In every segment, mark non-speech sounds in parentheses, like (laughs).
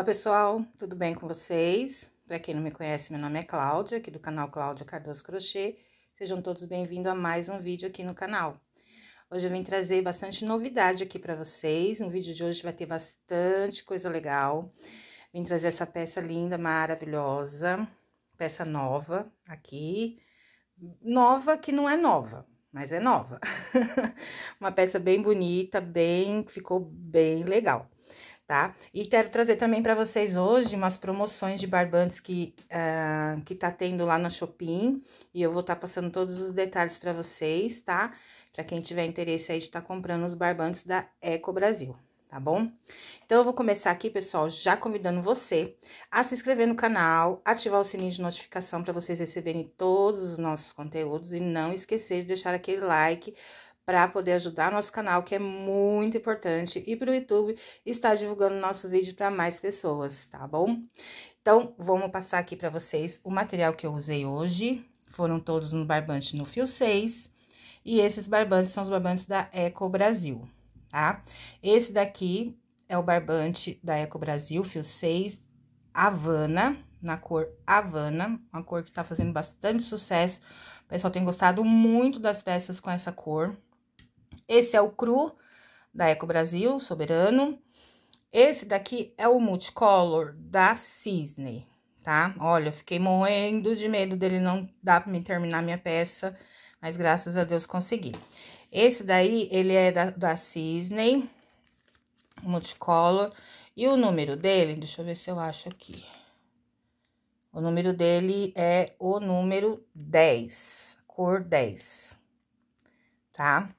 Olá, pessoal, tudo bem com vocês? Para quem não me conhece, meu nome é Cláudia, aqui do canal Cláudia Cardoso Crochê. Sejam todos bem-vindos a mais um vídeo aqui no canal. Hoje eu vim trazer bastante novidade aqui para vocês. No vídeo de hoje vai ter bastante coisa legal. Vim trazer essa peça linda, maravilhosa, peça nova aqui. Nova que não é nova, mas é nova. (laughs) Uma peça bem bonita, bem, ficou bem legal tá? E quero trazer também para vocês hoje umas promoções de barbantes que, uh, que tá tendo lá na Shopping, e eu vou estar tá passando todos os detalhes para vocês, tá? Para quem tiver interesse aí de estar tá comprando os barbantes da Eco Brasil. Tá bom? Então, eu vou começar aqui, pessoal, já convidando você a se inscrever no canal, ativar o sininho de notificação para vocês receberem todos os nossos conteúdos e não esquecer de deixar aquele like para poder ajudar nosso canal, que é muito importante, e para o YouTube estar divulgando nosso vídeo para mais pessoas, tá bom? Então, vamos passar aqui para vocês o material que eu usei hoje, foram todos no barbante no fio 6, e esses barbantes são os barbantes da Eco Brasil, tá? Esse daqui é o barbante da Eco Brasil, fio 6, Havana, na cor Havana, uma cor que tá fazendo bastante sucesso, o pessoal tem gostado muito das peças com essa cor, esse é o cru da Eco Brasil, soberano. Esse daqui é o multicolor da Cisne, tá? Olha, eu fiquei morrendo de medo dele não dar pra me terminar minha peça, mas graças a Deus consegui. Esse daí, ele é da, da Cisne, multicolor. E o número dele, deixa eu ver se eu acho aqui. O número dele é o número 10, cor 10, tá?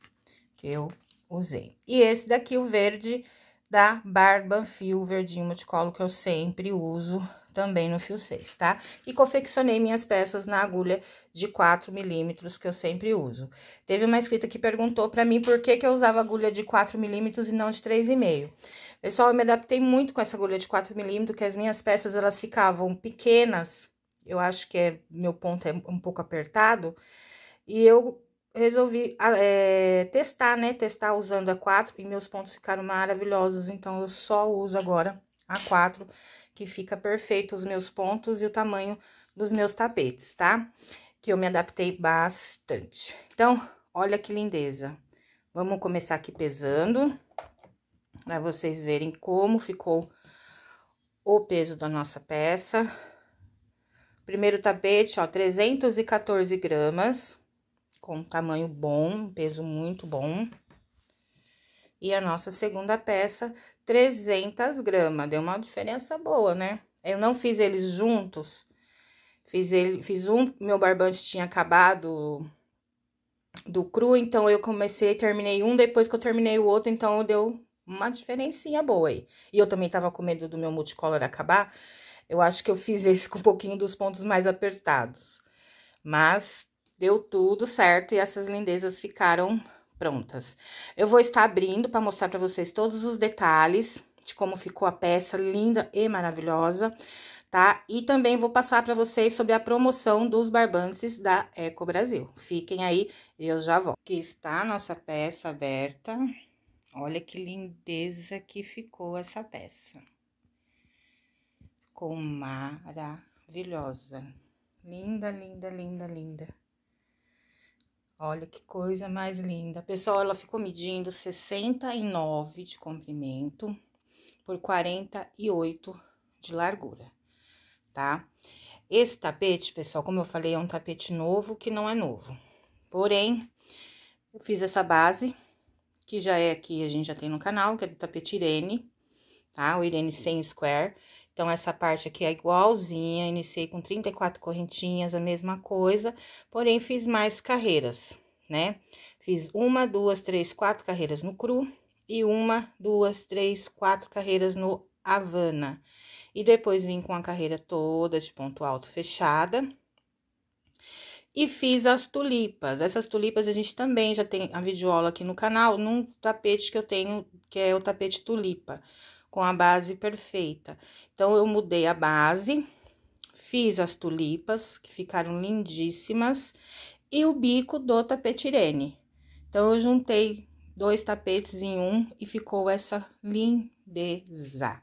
que eu usei. E esse daqui, o verde da Barban Fio, verdinho multicolor, que eu sempre uso também no fio 6, tá? E confeccionei minhas peças na agulha de 4 milímetros, que eu sempre uso. Teve uma escrita que perguntou pra mim por que que eu usava agulha de 4 milímetros e não de 3,5. Pessoal, eu me adaptei muito com essa agulha de 4 milímetros, que as minhas peças, elas ficavam pequenas. Eu acho que é, meu ponto é um pouco apertado. E eu resolvi ah, é, testar, né? Testar usando a 4 e meus pontos ficaram maravilhosos. Então, eu só uso agora a 4, que fica perfeito os meus pontos e o tamanho dos meus tapetes, tá? Que eu me adaptei bastante. Então, olha que lindeza. Vamos começar aqui pesando, para vocês verem como ficou o peso da nossa peça. Primeiro tapete, ó, 314 gramas com um tamanho bom, um peso muito bom. E a nossa segunda peça, 300 gramas, deu uma diferença boa, né? Eu não fiz eles juntos, fiz, ele, fiz um, meu barbante tinha acabado do cru, então eu comecei, terminei um, depois que eu terminei o outro, então deu uma diferencinha boa aí. E eu também tava com medo do meu multicolor acabar, eu acho que eu fiz esse com um pouquinho dos pontos mais apertados. Mas Deu tudo certo e essas lindezas ficaram prontas. Eu vou estar abrindo para mostrar para vocês todos os detalhes de como ficou a peça linda e maravilhosa, tá? E também vou passar para vocês sobre a promoção dos barbantes da Eco Brasil. Fiquem aí, eu já volto. Aqui está a nossa peça aberta. Olha que lindeza que ficou essa peça. Ficou maravilhosa. Linda, linda, linda, linda. Olha que coisa mais linda. Pessoal, ela ficou medindo 69 de comprimento por 48 de largura, tá? Esse tapete, pessoal, como eu falei, é um tapete novo que não é novo. Porém, eu fiz essa base, que já é aqui, a gente já tem no canal, que é do tapete Irene, tá? O Irene 100 Square. Então, essa parte aqui é igualzinha, iniciei com 34 correntinhas, a mesma coisa, porém, fiz mais carreiras, né? Fiz uma, duas, três, quatro carreiras no cru e uma, duas, três, quatro carreiras no Havana. E depois vim com a carreira toda de ponto alto fechada. E fiz as tulipas. Essas tulipas a gente também já tem a videoaula aqui no canal, num tapete que eu tenho, que é o tapete tulipa com a base perfeita. Então, eu mudei a base, fiz as tulipas, que ficaram lindíssimas, e o bico do Irene. Então, eu juntei dois tapetes em um e ficou essa lindeza.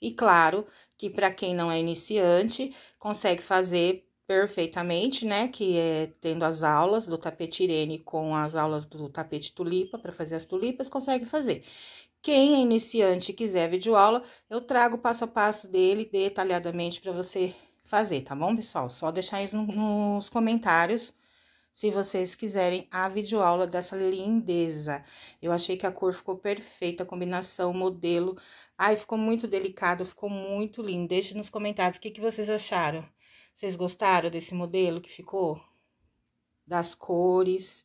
E claro que para quem não é iniciante, consegue fazer perfeitamente, né? Que é tendo as aulas do tapete Irene com as aulas do tapete tulipa para fazer as tulipas, consegue fazer. Quem é iniciante e quiser videoaula, eu trago o passo a passo dele detalhadamente para você fazer, tá bom, pessoal? Só deixar isso nos comentários se vocês quiserem a videoaula dessa lindeza. Eu achei que a cor ficou perfeita, a combinação, o modelo. Ai, ficou muito delicado, ficou muito lindo. Deixe nos comentários o que, que vocês acharam. Vocês gostaram desse modelo que ficou? Das cores.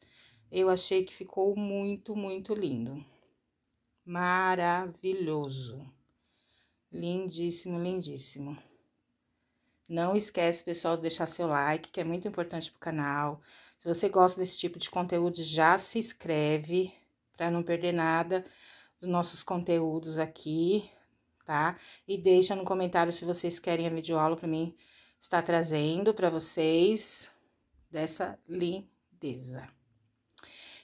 Eu achei que ficou muito, muito lindo. Maravilhoso. Lindíssimo, lindíssimo. Não esquece, pessoal, de deixar seu like, que é muito importante pro canal. Se você gosta desse tipo de conteúdo, já se inscreve para não perder nada dos nossos conteúdos aqui, tá? E deixa no comentário se vocês querem a videoaula para mim está trazendo para vocês dessa lindeza.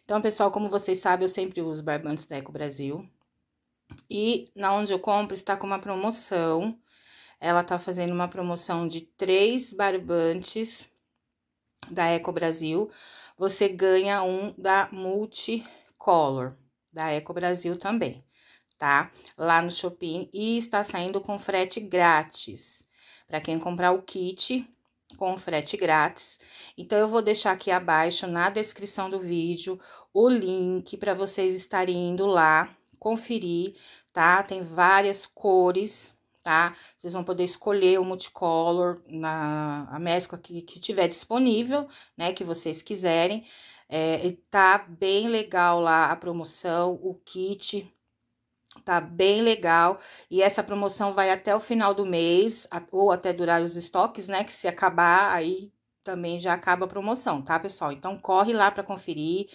Então, pessoal, como vocês sabem, eu sempre uso barbantes da Eco Brasil. E na onde eu compro está com uma promoção. Ela tá fazendo uma promoção de três barbantes da Eco Brasil. Você ganha um da Multicolor, da Eco Brasil também, tá? Lá no Shopping e está saindo com frete grátis para quem comprar o kit com frete grátis. Então, eu vou deixar aqui abaixo, na descrição do vídeo, o link para vocês estarem indo lá conferir, tá? Tem várias cores, tá? Vocês vão poder escolher o multicolor, na, a mescla que, que tiver disponível, né? Que vocês quiserem. É, tá bem legal lá a promoção, o kit, Tá bem legal. E essa promoção vai até o final do mês, ou até durar os estoques, né? Que se acabar, aí também já acaba a promoção, tá, pessoal? Então, corre lá para conferir,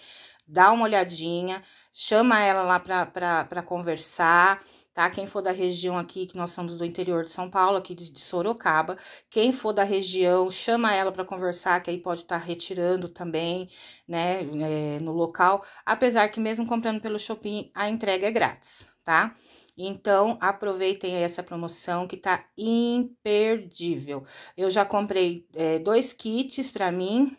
dá uma olhadinha, chama ela lá para conversar, tá? Quem for da região aqui, que nós somos do interior de São Paulo, aqui de, Sorocaba, quem for da região, chama ela para conversar, que aí pode estar tá retirando também, né, é, no local. Apesar que, mesmo comprando pelo shopping, a entrega é grátis tá? Então, aproveitem essa promoção que tá imperdível. Eu já comprei é, dois kits para mim,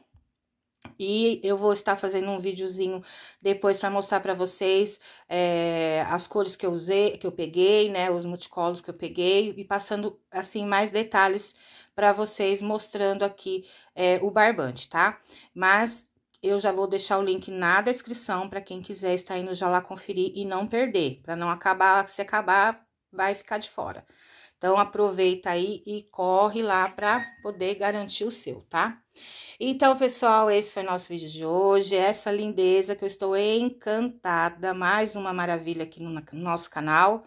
e eu vou estar fazendo um videozinho depois para mostrar para vocês é, as cores que eu usei, que eu peguei, né? Os multicolos que eu peguei e passando, assim, mais detalhes para vocês, mostrando aqui é, o barbante, tá? Mas eu já vou deixar o link na descrição para quem quiser estar indo já lá conferir e não perder, para não acabar, se acabar vai ficar de fora. Então aproveita aí e corre lá para poder garantir o seu, tá? Então, pessoal, esse foi nosso vídeo de hoje, essa lindeza que eu estou encantada, mais uma maravilha aqui no nosso canal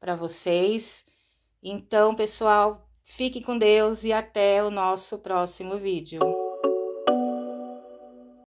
para vocês. Então, pessoal, fique com Deus e até o nosso próximo vídeo.